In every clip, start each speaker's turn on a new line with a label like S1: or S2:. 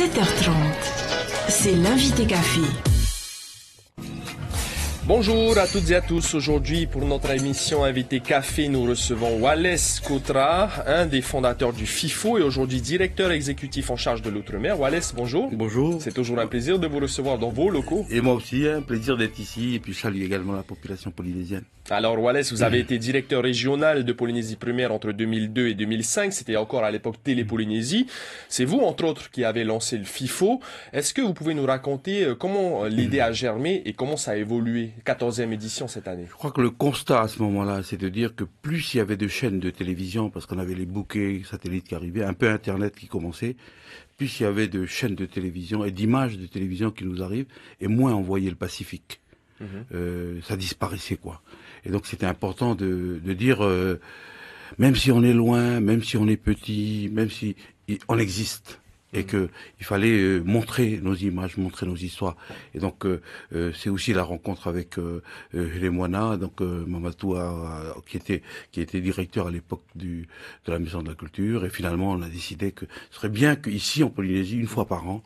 S1: 7h30. C'est l'invité café. Bonjour à toutes et à tous. Aujourd'hui, pour notre émission Invité Café, nous recevons Wallace Cotra, un des fondateurs du FIFO et aujourd'hui directeur exécutif en charge de l'Outre-mer. Wallace, bonjour. Bonjour. C'est toujours un plaisir de vous recevoir dans vos locaux. Et moi aussi, un plaisir d'être ici et puis saluer également la population polynésienne. Alors Wallace, vous avez été directeur régional de Polynésie primaire entre 2002 et 2005, c'était encore à l'époque Télé-Polynésie. C'est vous, entre autres, qui avez lancé le FIFO. Est-ce que vous pouvez nous raconter euh, comment euh, l'idée a germé et comment ça a évolué 14e édition cette année. Je
S2: crois que le constat à ce moment-là, c'est de dire que plus il y avait de chaînes de télévision, parce qu'on avait les bouquets satellites qui arrivaient, un peu Internet qui commençait, plus il y avait de chaînes de télévision et d'images de télévision qui nous arrivent, et moins on voyait le Pacifique. Mhm. Euh, ça disparaissait quoi. Et donc c'était important de, de dire, euh, même si on est loin, même si on est petit, même si on existe et que il fallait euh, montrer nos images, montrer nos histoires. Et donc euh, c'est aussi la rencontre avec les Moana, donc Mamatou qui était qui était directeur à l'époque de la maison de la culture et finalement on a décidé que ce serait bien qu'ici en Polynésie une fois par an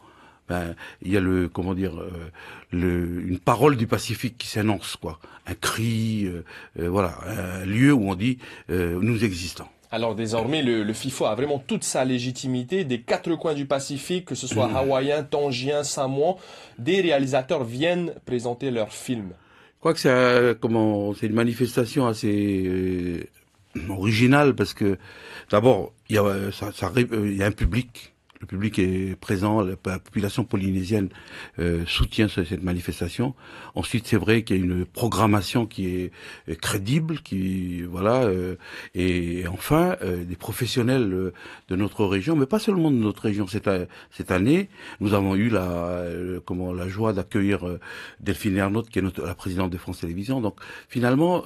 S2: ben, il y a le comment dire euh, une parole du Pacifique qui s'annonce quoi, un cri, euh, euh, voilà, un lieu où on dit nous existons. Alors désormais,
S1: le, le, FIFO
S2: a vraiment toute sa légitimité des quatre coins du Pacifique, que
S1: ce soit hmm. hawaïen, tangien, samoan, des réalisateurs viennent présenter leurs films.
S2: Je crois que c'est comment c'est une manifestation assez originale parce que d'abord il ça, il y a un public le public est présent, la, population polynésienne euh, soutient cette manifestation. Ensuite, c'est vrai qu'il y a une programmation qui est euh, crédible, qui voilà, euh, et, enfin des professionnels de notre région, mais pas seulement de notre région. Cette, année, nous avons eu la comment la joie d'accueillir Delphine Ernaud, qui est la présidente de France Télévisions. Donc finalement,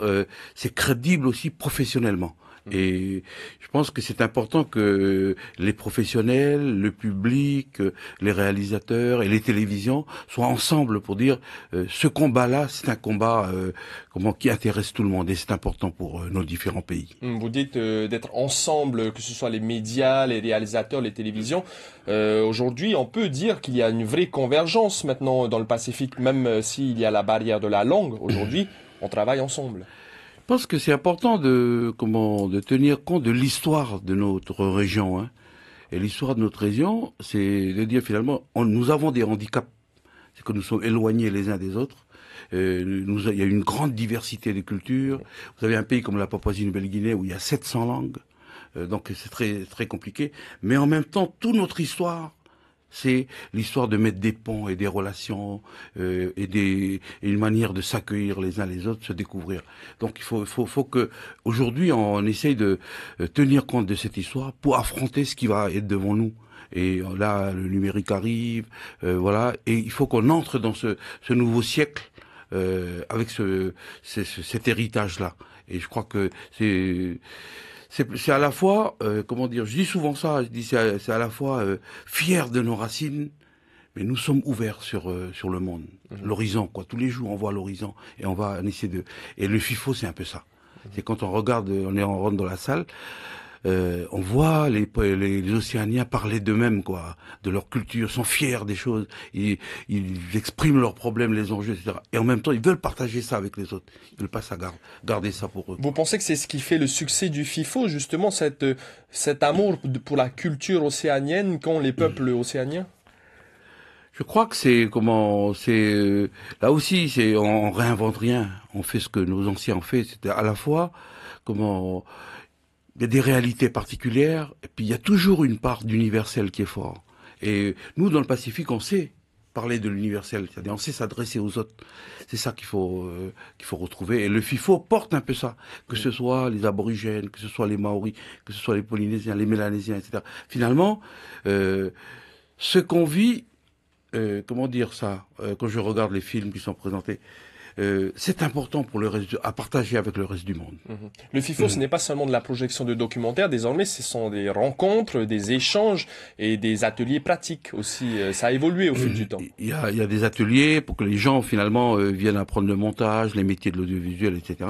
S2: c'est crédible aussi professionnellement. Mm. Et je pense que c'est important que les professionnels, le public, euh, les réalisateurs et les télévisions soient ensemble pour dire euh, ce combat-là, c'est un combat euh, comment qui intéresse tout le monde et c'est important pour euh, nos différents pays.
S1: Mm, vous dites d'être ensemble, que ce soit les médias, les réalisateurs, les télévisions. Aujourd'hui, on peut dire qu'il y a une vraie convergence maintenant dans le Pacifique, même s'il y a la barrière de la langue. Aujourd'hui, on travaille ensemble
S2: pense que c'est important de, comment, de tenir compte de l'histoire de notre région. Hein. Et l'histoire de notre région, c'est de dire finalement, nous avons des handicaps. C'est que nous sommes éloignés les uns des autres. Euh, nous, il y a une grande diversité de cultures. Vous avez un pays comme la Papouasie-Nouvelle-Guinée où il y a 700 langues. Euh, donc c'est très, très compliqué. Mais en même temps, toute notre histoire c'est l'histoire de mettre des ponts et des relations euh, et, des, une manière de s'accueillir les uns les autres, se découvrir. Donc il faut, faut, faut que aujourd'hui on essaye de euh, tenir compte de cette histoire pour affronter ce qui va être devant nous. Et euh, là, le numérique arrive, euh, voilà. Et il faut qu'on entre dans ce, ce nouveau siècle euh, avec ce, ce cet héritage-là. Et je crois que c'est c'est à la fois, euh, comment dire, je dis souvent ça, je dis c'est à, la fois euh, fier de nos racines, mais nous sommes ouverts sur euh, sur le monde, mhm. l'horizon quoi. Tous les jours on voit l'horizon et on va essayer de. Et le FIFO c'est un peu ça. Mhm. C'est quand on regarde, on est en rentre dans la salle. Euh, on voit les, les, Océaniens parler d'eux-mêmes, quoi, de leur culture, sont fiers des choses, ils, ils, expriment leurs problèmes, les enjeux, etc. Et en même temps, ils veulent partager ça avec les autres. Ils veulent pas ça garder, ça pour eux. Vous pensez que c'est ce qui fait le succès du FIFO,
S1: justement, cette, cet amour pour la culture océanienne qu'ont les peuples océaniens
S2: je crois que c'est comment c'est euh, là aussi c'est on, on, réinvente rien, on fait ce que nos anciens ont fait, c'était à la fois comment il y a des réalités particulières, et puis il y a toujours une part d'universel qui est fort. Et nous, dans le Pacifique, on sait parler de l'universel, c'est-à-dire on sait s'adresser aux autres. C'est ça qu'il faut euh, qu'il faut retrouver. Et le FIFO porte un peu ça, que ce soit les aborigènes, que ce soit les Maoris, que ce soit les Polynésiens, les Mélanésiens, etc. Finalement, euh, ce qu'on vit, euh, comment dire ça, quand je regarde les films qui sont présentés, euh, c'est important pour le reste, à partager avec le reste du monde. Mhm. Le FIFO, ce n'est pas seulement de la projection de
S1: documentaires. Désormais, ce sont des rencontres, des échanges et des ateliers pratiques aussi. Euh, ça a évolué au fil du euh, temps.
S2: Il y a, il y a des ateliers pour que les gens finalement viennent apprendre le montage, les métiers de l'audiovisuel, etc.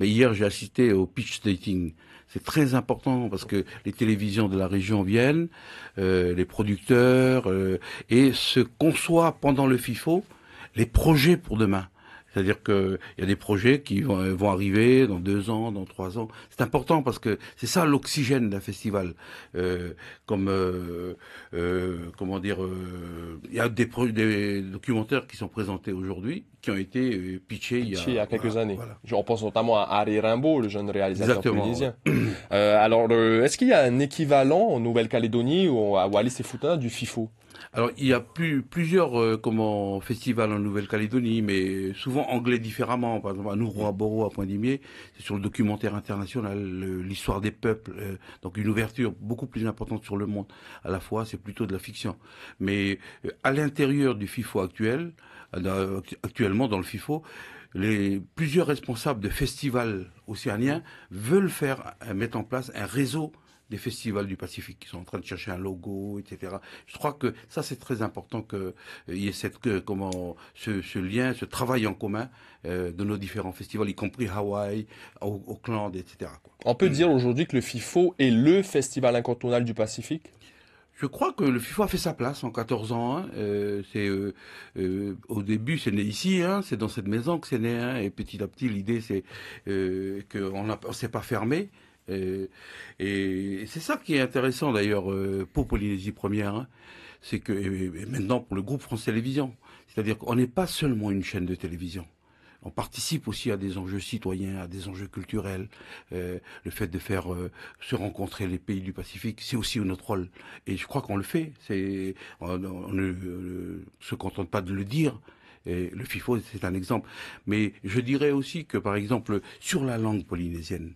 S2: Mais hier, j'ai assisté au pitch dating. C'est très important parce que les télévisions de la région viennent, les producteurs, et se conçoit pendant le FIFO les projets pour demain. C'est-à-dire qu'il y a des projets qui euh, vont, arriver dans deux ans, dans trois ans. C'est important parce que c'est ça l'oxygène d'un festival. Euh, comme euh, comment dire, il y a des, des, documentaires qui sont présentés aujourd'hui qui ont été pitchés, il, y a, quelques années. On pense notamment à Harry Rimbaud, le jeune réalisateur tunisien.
S1: alors, est-ce qu'il y a un équivalent en Nouvelle-Calédonie ou à Wallis et Futuna du FIFO
S2: alors, il y a plusieurs euh, festivals en Nouvelle-Calédonie, mais souvent anglais différemment. Par exemple, à Nouro à Boro, à point c'est sur le documentaire international, l'histoire des peuples. Euh, donc, une ouverture beaucoup plus importante sur le monde. À la fois, c'est plutôt de la fiction. Mais euh, à l'intérieur du FIFO actuel, actuellement dans le FIFO, les plusieurs responsables de festivals océaniens veulent faire mettre en place un réseau des festivals du Pacifique qui sont en train de chercher un logo, etc. Je crois que ça, c'est très important qu'il euh, y ait cette, euh, comment, ce, lien, ce travail en commun euh, de nos différents festivals, y compris Hawaï, Auckland, etc. On peut dire mm. aujourd'hui que le FIFO est le festival incontournable du Pacifique je crois que le FIFO a fait sa place en 14 ans. Hein. c'est au début, c'est né ici, hein. c'est dans cette maison que c'est né, hein. et petit à petit, l'idée c'est qu'on ne s'est pas fermé. Et, c'est ça qui est intéressant d'ailleurs euh, pour Polynésie Première, hein. c'est que et maintenant pour le groupe France Télévisions, c'est-à-dire qu'on n'est pas seulement une chaîne de télévision. On participe aussi à des enjeux citoyens, à des enjeux culturels. Euh, le fait de faire euh, se rencontrer les pays du Pacifique, c'est aussi notre rôle. Et je crois qu'on le fait. C'est, on, ne se contente pas de le dire. Et le FIFO, c'est un exemple. Mais je dirais aussi que, par exemple, sur la langue polynésienne,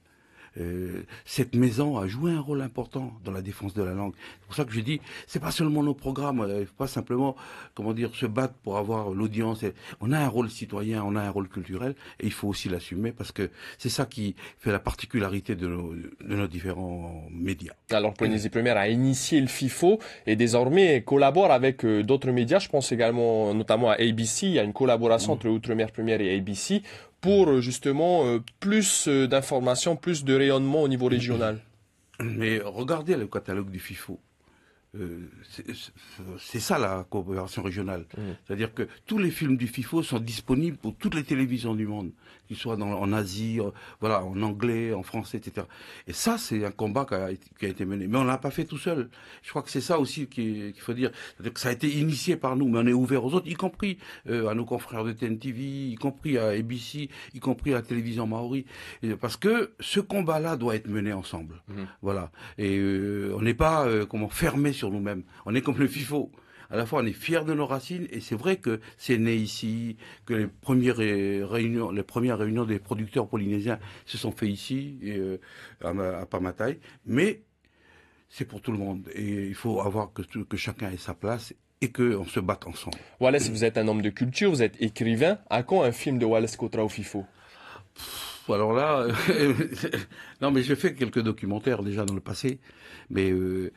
S2: euh, cette maison a joué un rôle important dans la défense de la langue. C'est pour ça que je dis, c'est pas seulement nos programmes, il euh, faut pas simplement, comment dire, se battre pour avoir l'audience. On a un rôle citoyen, on a un rôle culturel, et il faut aussi l'assumer parce que c'est ça qui fait la particularité de nos, de différents médias. Alors Polynésie Première a initié le FIFO et désormais collabore avec
S1: euh, d'autres médias. Je pense également notamment à ABC. Il y a une collaboration entre Outre-mer Première et ABC pour euh, justement euh, plus euh, d'informations, plus de rayonnement au niveau régional.
S2: Mais regardez le catalogue du FIFO. Euh, c'est ça la coopération régionale. Mmh. C'est-à-dire que tous les films du FIFO sont disponibles pour toutes les télévisions du monde, qu'ils soient en Asie, en, euh, voilà, en anglais, en français, etc. Et ça, c'est un combat qui a, été mené. Mais on ne l'a pas fait tout seul. Je crois que c'est ça aussi qu'il faut dire. dire que ça a été initié par nous, mais on est ouvert aux autres, y compris euh, à nos confrères de TNTV, y compris à ABC, y compris à la télévision maori. parce que ce combat-là doit être mené ensemble. Mmh. Voilà. Et on n'est pas, comment, fermé sur nous-mêmes. On est comme le FIFO. À la fois, on est fier de nos racines et c'est vrai que c'est né ici, que les premières réunions, les premières réunions des producteurs polynésiens se sont faites ici, euh, à, taille Mais c'est pour tout le monde et il faut avoir que, chacun ait sa place et qu'on se batte ensemble. Wallace, vous êtes un homme de culture, vous êtes écrivain. À quand un film de Wallace Cotra au FIFO alors là, non mais j'ai fait quelques documentaires déjà dans le passé, mais euh,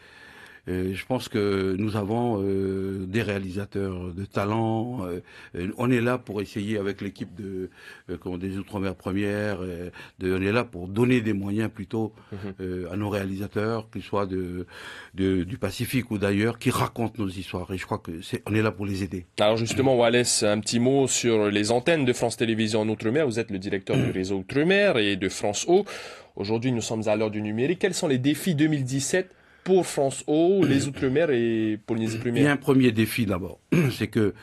S2: euh, je pense que nous avons euh, des réalisateurs de talent. Euh, on est là pour essayer avec l'équipe de des Outre-mer Premières, de, on est là pour donner des moyens plutôt mhm. à nos réalisateurs, qu'ils soient de, du Pacifique ou d'ailleurs, qui racontent nos histoires. Et je crois que on est là pour les aider.
S1: Alors justement, Wallace, un petit mot sur les antennes de France Télévisions en Outre-mer. Vous êtes le directeur du mm. réseau Outre-mer et de France Eau. Aujourd'hui, nous sommes à l'heure du numérique. Quels sont
S2: les défis 2017 pour France O, les Outre-mer et Polynésie Première Il y a un premier défi d'abord, c'est que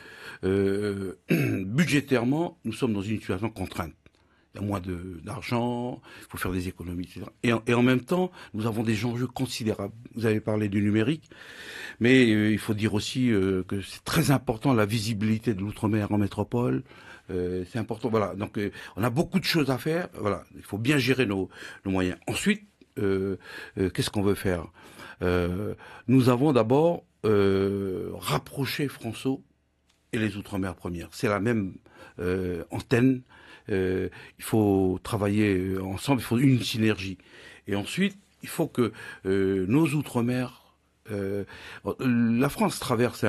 S2: euh, budgétairement, nous sommes dans une situation contrainte. Il y a moins d'argent, il faut faire des économies, etc. Et en, même temps, nous avons des enjeux considérables. Vous avez parlé du numérique, mais euh, il faut dire aussi euh, que c'est très important la visibilité de l'outre-mer en métropole. c'est important, voilà. Donc, on a beaucoup de choses à faire. Voilà, il faut bien gérer nos moyens. Ensuite, euh, euh, qu'est-ce qu'on veut faire euh, Nous avons d'abord rapproché François et les Outre-mer premières. C'est la même antenne. il faut travailler ensemble, il faut une synergie. Et ensuite, il faut que nos Outre-mer la France traverse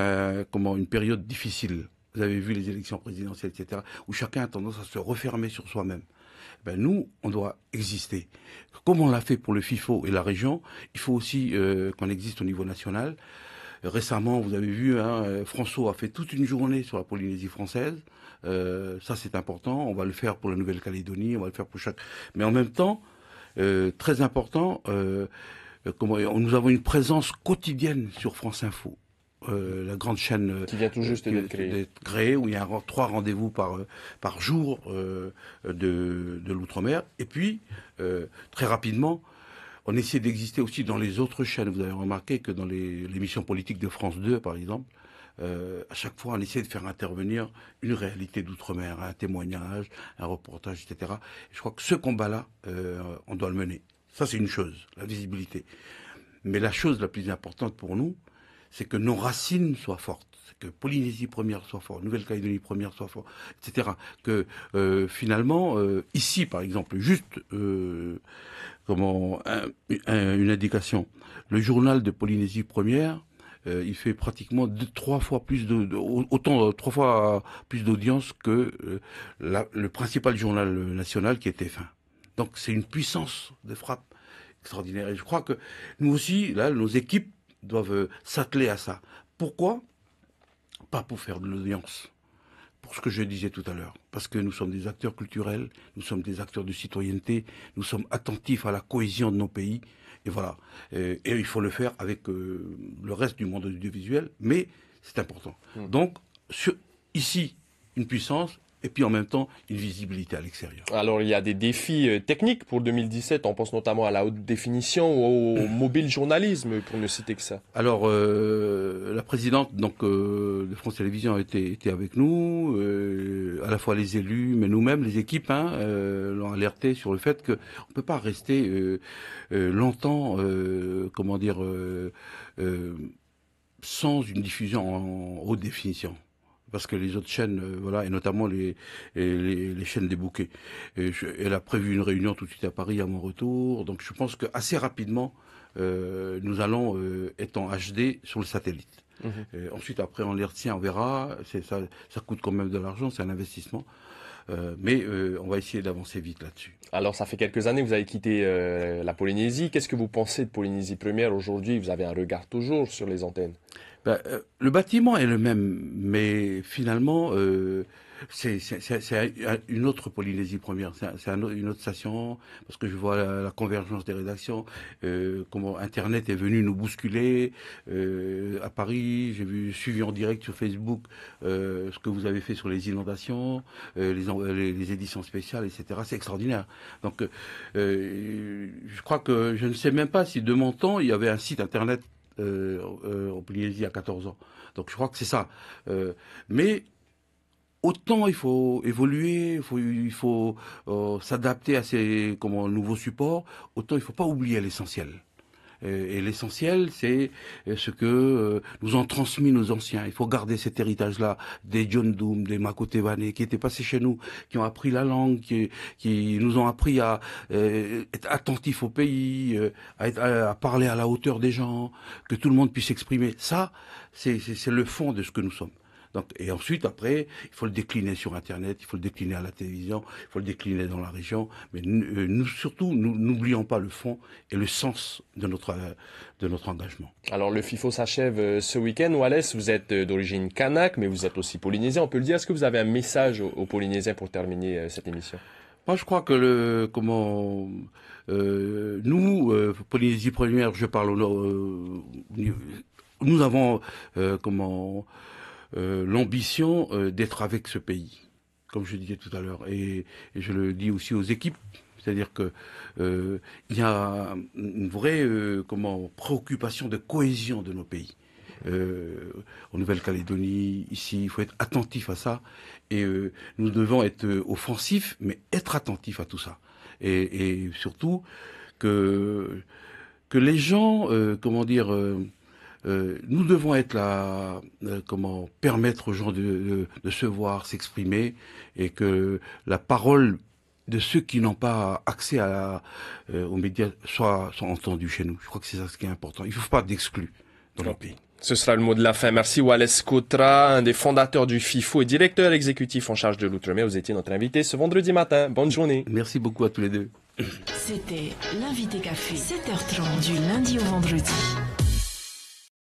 S2: comment, une période difficile. Vous avez vu les élections présidentielles, etc., où chacun a tendance à se refermer sur soi-même. Ben, nous, on doit exister. Comme on l'a fait pour le FIFO et la région, il faut aussi euh, qu'on existe au niveau national. Récemment, vous avez vu, hein, François a fait toute une journée sur la Polynésie française. Euh, ça, c'est important. On va le faire pour la Nouvelle-Calédonie, on va le faire pour chaque. Mais en même temps, euh, très important, nous avons une présence quotidienne sur France Info euh, la grande chaîne euh, qui vient tout juste euh, d'être créée. où il y a trois rendez-vous par, jour de, l'outre-mer. Et puis, très rapidement, on essaie d'exister aussi dans les autres chaînes. Vous avez remarqué que dans l'émission politique de France 2, par exemple, à chaque fois, on essaie de faire intervenir une réalité d'outre-mer, un témoignage, un reportage, etc. je crois que ce combat-là, on doit le mener. Ça, c'est une chose, la visibilité. Mais la chose la plus importante pour nous, c'est que nos racines soient fortes, que Polynésie première soit forte, Nouvelle-Calédonie première soit forte, etc. Que euh, finalement, euh, ici par exemple, juste euh, une indication, le journal de Polynésie première, il fait pratiquement trois fois plus de, autant trois fois plus d'audience que le principal journal national qui était fin. Donc c'est une puissance de frappe extraordinaire. Et je crois que nous aussi, là, nos équipes doivent euh, s'atteler à ça. Pourquoi Pas pour faire de l'audience, pour ce que je disais tout à l'heure, parce que nous sommes des acteurs culturels, nous sommes des acteurs de citoyenneté, nous sommes attentifs à la cohésion de nos pays, et voilà. Euh, et, il faut le faire avec euh, le reste du monde audiovisuel, mais c'est important. Mmh. Donc, ici, une puissance, et puis en même temps une visibilité
S1: à l'extérieur. Alors il y a des défis euh, techniques pour 2017, on pense notamment à la haute définition ou au mobile journalisme, pour ne citer que ça.
S2: Alors euh, la présidente euh, de France Télévisions a été avec nous, à la fois les élus, mais nous-mêmes, les équipes, hein, l'ont alerté sur le fait qu'on ne peut pas rester longtemps, comment dire, sans une diffusion en haute définition parce que les autres chaînes, euh, voilà, et notamment les, les, chaînes des bouquets. elle a prévu une réunion tout de suite à Paris à mon retour, donc je pense qu'assez rapidement, euh, nous allons euh, être en HD sur le satellite. Mmh. ensuite, après, on les retient, on verra. Ça, ça coûte quand même de l'argent, c'est un investissement. mais on va essayer d'avancer vite là-dessus. Alors, ça fait quelques années, que vous avez quitté la Polynésie. Qu'est-ce que vous pensez de Polynésie Première aujourd'hui Vous avez un regard toujours sur les antennes bah, euh, le bâtiment est le même, mais finalement, euh, c'est une autre Polynésie première, c'est une autre station, parce que je vois la, convergence des rédactions, euh, comment Internet est venu nous bousculer. à Paris, j'ai vu suivi en direct sur Facebook ce que vous avez fait sur les inondations, les, les, les, éditions spéciales, etc. C'est extraordinaire. Donc, je crois que je ne sais même pas si de mon temps, il y avait un site Internet en euh, euh, y à 14 ans. Donc je crois que c'est ça. Euh, mais autant il faut évoluer, il faut, s'adapter à ces nouveaux supports, autant il ne faut pas oublier l'essentiel. Euh, et, l'essentiel, c'est euh, ce que euh, nous ont transmis nos anciens. Il faut garder cet héritage-là des John Doom, des Makote qui étaient passés chez nous, qui ont appris la langue, qui, nous ont appris à être attentifs au pays, à, à, parler à la hauteur des gens, que tout le monde puisse s'exprimer. Ça, c'est le fond de ce que nous sommes et ensuite, après, il faut le décliner sur Internet, il faut le décliner à la télévision, il faut le décliner dans la région. Mais euh, nous, surtout, nous n'oublions pas le fond et le sens de notre, euh, de notre engagement.
S1: Alors, le FIFO s'achève euh, ce week-end. Wallace, vous êtes d'origine kanak, mais vous êtes aussi polynésien. On peut le dire. Est-ce que vous avez un message aux Polynésiens pour terminer cette émission
S2: moi, je crois que le comment nous Polynésie première, je parle nord... nous avons comment euh, l'ambition euh, d'être avec ce pays, comme je disais tout à l'heure, et, je le dis aussi aux équipes. C'est-à-dire que euh, il y a une vraie comment préoccupation de cohésion de nos pays. en Nouvelle-Calédonie, ici, il faut être attentif à ça. Et nous devons être offensifs, mais être attentifs à tout ça. Et, surtout que que les gens, comment dire, euh, nous devons être là, euh, comment permettre aux gens de, se voir, s'exprimer, et que la parole de ceux qui n'ont pas accès à euh, aux médias soit, entendue chez nous. Je crois que c'est ça ce qui est important. Il ne faut pas d'exclus
S1: dans le pays. Ce sera le mot de la fin. Merci Wallace Cotra, un des fondateurs du FIFO et directeur exécutif en charge de l'outre-mer. Vous étiez notre invité ce vendredi matin. Bonne journée. Merci beaucoup à tous les deux. C'était l'invité café, 7h30 du lundi au vendredi.